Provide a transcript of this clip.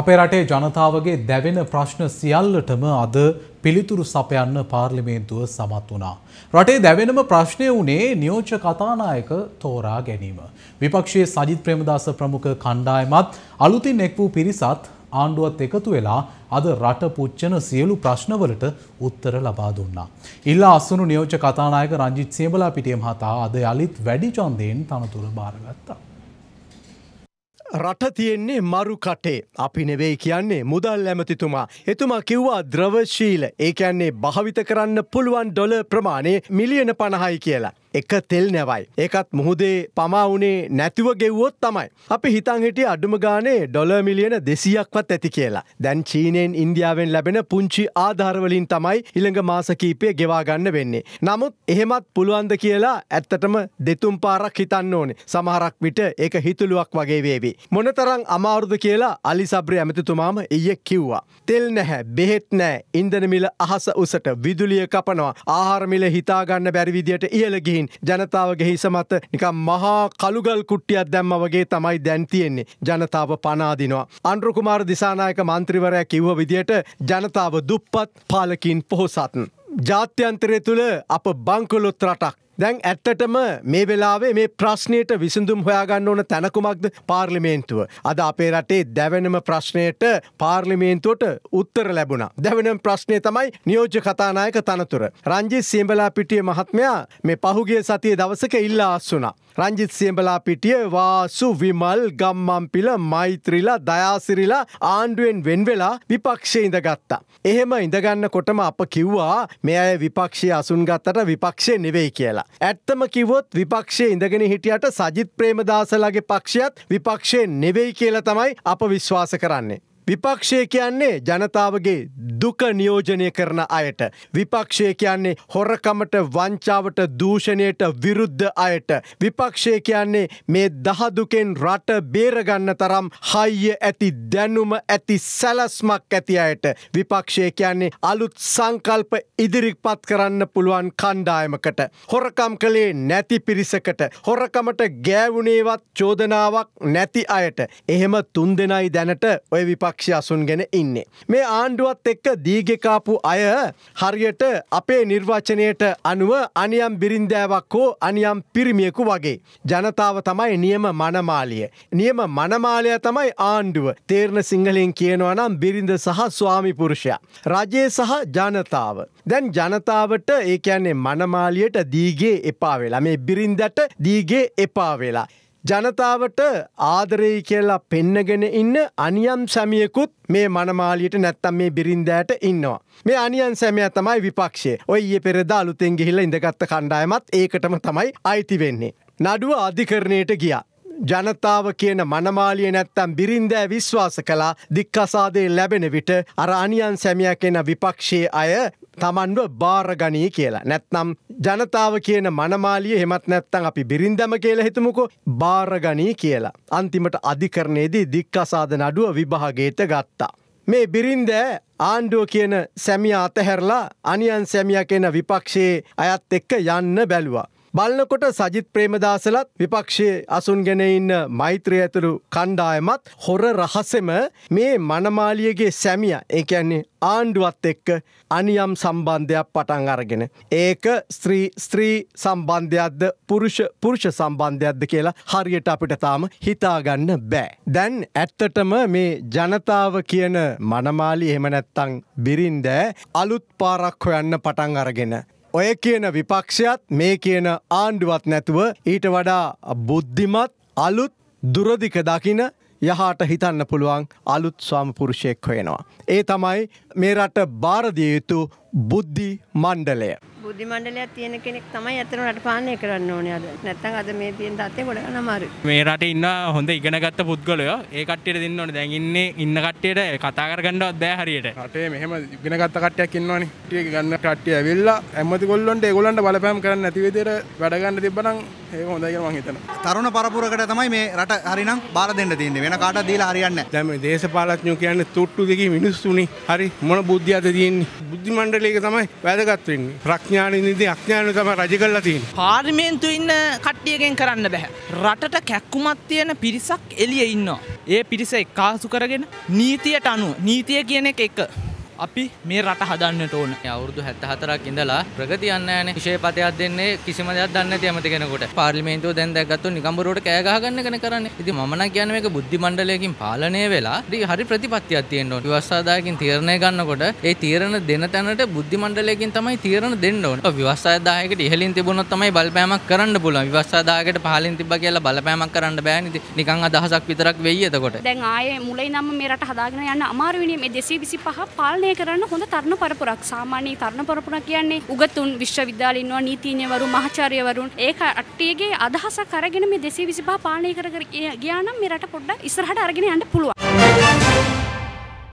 අපේ රටේ ජනතාවගේ දැවෙන ප්‍රශ්න සියල්ලටම අද පිළිතුරු සපයන්න පාර්ලිමේන්තුව සමත් වුණා. රටේ දැවෙනම ප්‍රශ්නය වුණේ නියෝජ්‍ය කතානායක තෝරා ගැනීම. විපක්ෂයේ සජිත් ප්‍රේමදාස ප්‍රමුඛ කණ්ඩායමත් අලුතින් එක් වූ පිරිසත් ආණ්ඩුවත් එකතු වෙලා අද රට පුච්චන සියලු ප්‍රශ්නවලට උත්තර ලබා දුන්නා. ඉල්ලා අසුණු නියෝජ්‍ය කතානායක රංජිත් සේබලා පිටිය මහතා අද යළිත් වැඩි ඡන්දයෙන් තනතුර බාරගත්තා. රට තියෙන්නේ මරු කටේ අපි නෙවෙයි කියන්නේ මුදල් ඇමතිතුමා. එතුමා කිව්වා ද්‍රවශීල ඒ කියන්නේ භාවිත කරන්න පුළුවන් ඩොල ප්‍රමාණය මිලියන පණහයි කියලා. එක තෙල් නැවයි. ඒකත් මුහුදේ පමාවුනේ නැතිව ගෙව්වොත් තමයි. අපි හිතන් හිටිය අඩුම ගානේ ඩොලර් මිලියන දෙසියක්වත් ඇති කියලා. දැන් චීනයෙන් ඉන්දියාවෙන් ලැබෙන පුංචි ආධාරවලින් තමයි ඉළඟ මාසකීපය ගෙවාගන්න වෙන්නේ. නමුත් එහෙමත් පුළුවන්ද කියලා ඇත්තටම දෙතුම් පාරක් හිතන්න ඕනේ. සමහරක් විට ඒක හිතුළුවක් වගේ වේවි. මොනතරම් අමාරුද කියලා අලි සබ්‍රි ඇමතිතුමාම ඊයේ කිව්වා. තෙල් නැහැ, බෙහෙත් නැහැ, ඉන්ධන මිල අහස උසට, විදුලිය කපනවා, ආහාර මිල හිතාගන්න බැරි විදියට ඉහළ ගිහින් ඉතින් ජනතාවගේ හිස මත නිකම් මහා කළුගල් කුට්ටියක් දැම්ම වගේ තමයි දැන් තියෙන්නේ ජනතාව පනාදිනවා. අන්රුකුමාර දිසානායක මන්ත්‍රීවරයා කිව්ව විදියට ජනතාව දුප්පත් පාලකින් පොහොසත්න්. ජාත්‍යන්තරය තුළ අප බංකොලොත් රටක් දැන් ඇත්තටම මේ වෙලාවේ මේ ප්‍රශ්නයට විසඳුම් හොයාගන්න ඕන තැනකුමක්ද පාර්ලිමේන්තුව. අද අපේ රටේ දැවෙනම ප්‍රශ්නයට පාර්ලිමේන්තුවට උත්තර ලැබුණා. දැවෙනම් ප්‍රශ්නය තමයි නියෝජ්‍ය කතානායක තනතුර. රංජිත් සියඹලා පිටිය මහත්මයා මේ පහුගේ සතිය දවසක ඉල්ලා අස්සුනා. රංජිත් සියඹලා පිටිය වාසු විමල් ගම්මම්පිල මෛත්‍රීලා දයාසිරිලා ආණ්ඩුවෙන් වෙන්වෙලා විපක්ෂය ඉඳගත්තා. එහෙම ඉඳගන්න කොටම අප කිව්වා මේ අය විපක්ෂය අසුන්ගත්තට විපක්ෂය නෙවෙයි කියලා. කියලා. ඇත්තම කිවොත් විපක්ෂය ඉඳගෙන හිටියට සජිත් ප්‍රේමදාසලගේ පක්ෂයත් විපක්ෂය නෙවෙයි කියලා තමයි අප විශ්වාස කරන්නේ. විපක්ෂය කියන්නේ ජනතාවගේ දුක නියෝජනය කරන අයට. විපක්ෂය කියන්නේ හොරකමට වංචාවට දූෂණයට විරුද්ධ අයට. විපක්ෂය කියන්නේ මේ දහදුකෙන් රට බේරගන්න තරම් හයිය ඇති දැනුම ඇති සැලස්මක් ඇති අයට. විපක්ෂය කියන්නේ අලුත් සංකල්ප ඉදිරිපත් කරන්න පුළුවන් කණ්ඩායමකට. හොරකම් කළේ නැති පිරිසකට. හොරකමට ගෑවුණේවත් චෝදනාවක් නැති අයට. එහෙම තුන් දෙනයි දැනට ඔය විපක්. පක්ෂයසුන් ගැන ඉන්නේ. මේ ආණ්ඩුවත් එක්ක දීගෙකාපු අය හරියට අපේ නිර්වචනයට අනුව අනියම් බිරින්දෑවක් හෝ අනියම් පිරිමියෙකු වගේ. ජනතාව තමයි නියම මනමාලිය. නියම මනමාලය තමයි ආණ්ඩුව තේරණ සිංහලෙන් කියනවා නම් බිරිඳ සහ ස්වාමිපුරුෂයා. රජය සහ ජනතාව. දැන් ජනතාවට ඒ කියන්නේ මනමාලියට දීගේ එපා වෙලා මේ බිරින්දට දීගේ එපා වෙලා. ජනතාවට ආදරෙයි කියලා පෙන්නගෙන ඉන්න අනියම් සැමියකුත් මේ මනමාලියට නැත්තම් මේ බිරින්දෑට ඉන්නවා. මේ අනියන් සැමය තමයි විපක්ෂය ඔය පෙරදා අලුතෙන් ගිහිල්ල ඉඳගත්ත කණ්ඩායමත් ඒකටම තමයි අයිති වෙන්නේ. නඩුව අධිකරණයට ගියා. ජනතාව කියන මනමාලිය නැත්තම් බිරින්දෑ විශ්වාස කලා දික්කසාදේ ලැබෙන විට අර අනියන් සැමිය කෙන විපක්ෂයේ අය තමන්ව භාරගනී කියලා. නැත්නම් ජනතාව කියන මනමාලිය හෙමත් නැත්තං අපි බිරින්දම කියලා හිතමුකෝ භාරගනී කියලා. අන්තිමට අධිකරණයේදී දික්කසාද නඩුව විභාගේත ගත්තා. මේ බිරින්ද ආණ්ඩුව කියන සැමිය අතහැරලා අනියන් සැමිය කියෙන විපක්ෂයේ අයත් එක්ක යන්න බැලවා. බලන්නකොට සජිත් ප්‍රේමදාසලත් විපක්ෂයේ අසුන් ගෙන ඉන්න මෛත්‍රය ඇතුළු කණ්ඩායමත් හොර රහසෙම මේ මනමාලියගේ සැමිය එකන්නේ ආණ්ඩුවත් එක්ක අනියම් සම්බන්ධයක් පටන් අරගෙන. ඒක ස්ත්‍රී ස්ත්‍රී සම්බන්ධයක්ද පුරුෂ පුරුෂ සම්බන්ධයක්ද කියලා හරියට අපිට තාම හිතාගන්න බෑ. දැන් ඇත්තටම මේ ජනතාව කියන මනමාලි එහෙම නැත්තං බිරින්ද අලුත් පාරක් හොයන්න පටන් අරගෙන. ඔය කියන විපක්ෂයත් මේ කියන ආණ්ඩුවත් නැතුව ඊට වඩා බුද්ධිමත් අලුත් දුරදික දකින යහට හිතන්න පුළුවන් අලුත් ස්වාමපුරුෂයෙක් හොයෙනවා. ඒ තමයි මේ රට භාරදිය යුතු බුද්ධි මණ්ඩලය. බුද්ධි මණ්ඩලයක් තියෙන කෙනෙක් තමයි ඇතන රට පානය කරන්න ඕනේ අද. නැත්නම් අද මේ තියෙන තත්ත්වේ ගොඩ ගන්න අමාරුයි. මේ රටේ ඉන්න හොඳ ඉගෙනගත්ත පුද්ගලයෝ ඒ කට්ටියට දෙන්න ඕනේ. දැන් ඉන්නේ ඉන්න කට්ටියට කතා කරගන්නවත් බෑ හරියට. රටේ මෙහෙම ඉගෙනගත්ත කට්ටියක් ඉන්නවනේ. ටික ගන්න කට්ටිය ඇවිල්ලා ඇමති ගොල්ලොන්ට ඒගොල්ලන්ට බලපෑම් කරන්න නැති විදිහට වැඩ ගන්න තිබ්බනම් ඒක හොඳයි කියලා මම හිතනවා. තරුණ පරපුරකට තමයි මේ රට හරිනම් බාර දෙන්න තියෙන්නේ. වෙන කාටවත් දීලා හරියන්නේ නැහැ. දැන් මේ දේශපාලඥයෝ කියන්නේ තුට්ටු දෙකේ මිනිස්සුනේ. හරි මොන බුද්ධියද තියෙන්නේ? බුද්ධි මණ්ඩලය ඒක තමයි වැදගත්වන්න ප්‍රඥාන නිදි අඥාන තම රජ කල්ලතින්. පාර්මේන්තු ඉන්න කට්ටියගෙන් කරන්න බැහැ. රටට කැක්කුමත් තියෙන පිරිසක් එලිය ඉන්නවා. ඒ පිරිස එක්කාසු කරගෙන නීතියට අනුව නීතිය කියන එක එක අපි මේ රට හදන්නට ඕන. අවුරුදු 74ක් ඉඳලා ප්‍රගති යන්නේ විශේෂපතයක් දෙන්නේ කිසිම දෙයක් දන්නේ නැති ඇමති කෙනෙකුට. පාර්ලිමේන්තුව දැන් දැක්ගත්තොත් නිකම් බොරුවට කෑ ගහ ගන්න එකනේ කරන්නේ. ඉතින් මම නම් කියන්නේ මේක බුද්ධි මණ්ඩලයකින් පාලනය වෙලා ඉතින් හරි ප්‍රතිපත්තියක් තියෙන්න ඕන. විවස්ථාදායකින් තීරණය ගන්නකොට ඒ තීරණ දෙන තැනට බුද්ධි මණ්ඩලයකින් තමයි තීරණ දෙන්න ඕන. විවස්ථාදායකට ඉහළින් තිබුණොත් තමයි බලපෑමක් කරන්න පුළුවන්. විවස්ථාදායකට පහළින් තිබ්බා කියලා බලපෑමක් කරන්න බෑනේ. ඉතින් නිකන් අදහසක් විතරක් වෙයි එතකොට. දැන් ආයේ මුලින් නම් මේ රට හදාගෙන යන්න අමාරු වෙන්නේ මේ 225 පාලනය නිර්මාණය කරන්න හොඳ තරුණ පරපුරක් සාමාන්‍ය තරුණ පරපුර කියන්නේ උගතුන් විශ්වවිද්‍යාලේ ඉන්නවා නීතිඥවරු මහාචාර්යවරුන් ඒ කට්ටියගේ අදහසක් අරගෙන මේ 225 පාලනය කර කර ගියා නම් මේ රට පොඩ්ඩක් ඉස්සරහට අරගෙන යන්න පුළුවන්